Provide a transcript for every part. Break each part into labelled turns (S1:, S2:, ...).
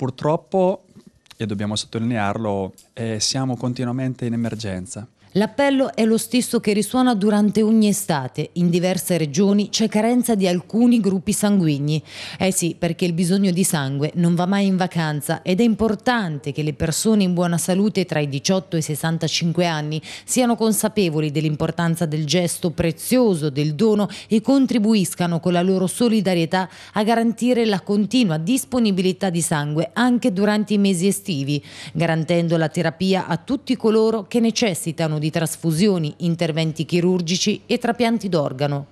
S1: Purtroppo, e dobbiamo sottolinearlo, eh, siamo continuamente in emergenza.
S2: L'appello è lo stesso che risuona durante ogni estate. In diverse regioni c'è carenza di alcuni gruppi sanguigni. Eh sì, perché il bisogno di sangue non va mai in vacanza ed è importante che le persone in buona salute tra i 18 e i 65 anni siano consapevoli dell'importanza del gesto prezioso, del dono e contribuiscano con la loro solidarietà a garantire la continua disponibilità di sangue anche durante i mesi estivi, garantendo la terapia a tutti coloro che necessitano di trasfusioni, interventi chirurgici e trapianti d'organo.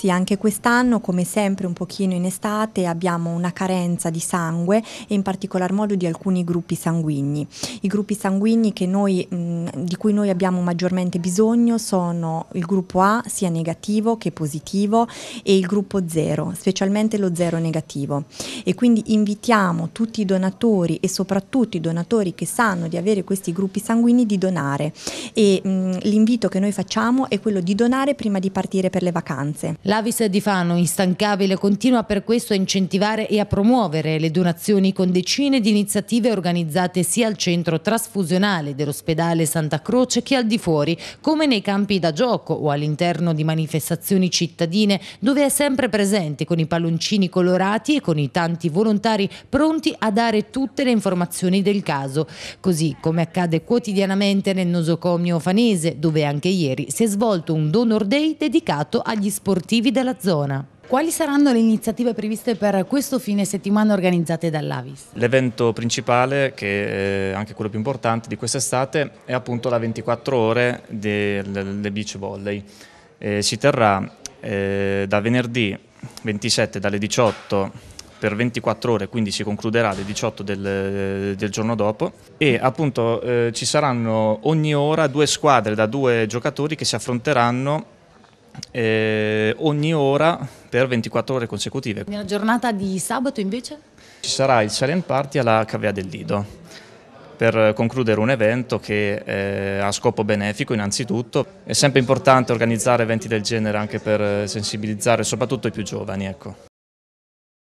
S1: Sì, anche quest'anno, come sempre un pochino in estate, abbiamo una carenza di sangue e in particolar modo di alcuni gruppi sanguigni. I gruppi sanguigni noi, di cui noi abbiamo maggiormente bisogno sono il gruppo A, sia negativo che positivo, e il gruppo 0, specialmente lo 0 negativo. E quindi invitiamo tutti i donatori e soprattutto i donatori che sanno di avere questi gruppi sanguigni di donare. E mh, l'invito che noi facciamo è quello di donare prima di partire per le vacanze.
S2: L'Avis di Fano, instancabile, continua per questo a incentivare e a promuovere le donazioni con decine di iniziative organizzate sia al centro trasfusionale dell'ospedale Santa Croce che al di fuori, come nei campi da gioco o all'interno di manifestazioni cittadine, dove è sempre presente con i palloncini colorati e con i tanti volontari pronti a dare tutte le informazioni del caso, così come accade quotidianamente nel nosocomio fanese, dove anche ieri si è svolto un donor day dedicato agli sportivi produttivi della zona. Quali saranno le iniziative previste per questo fine settimana organizzate dall'Avis?
S3: L'evento principale, che è anche quello più importante di quest'estate, è appunto la 24 ore del beach volley. Eh, si terrà eh, da venerdì 27 dalle 18 per 24 ore, quindi si concluderà alle 18 del, del giorno dopo e appunto eh, ci saranno ogni ora due squadre da due giocatori che si affronteranno eh, ogni ora per 24 ore consecutive.
S2: Nella giornata di sabato invece?
S3: Ci sarà il Silent Party alla Cavea del Lido per concludere un evento che eh, ha scopo benefico innanzitutto. È sempre importante organizzare eventi del genere anche per eh, sensibilizzare soprattutto i più giovani. Ecco.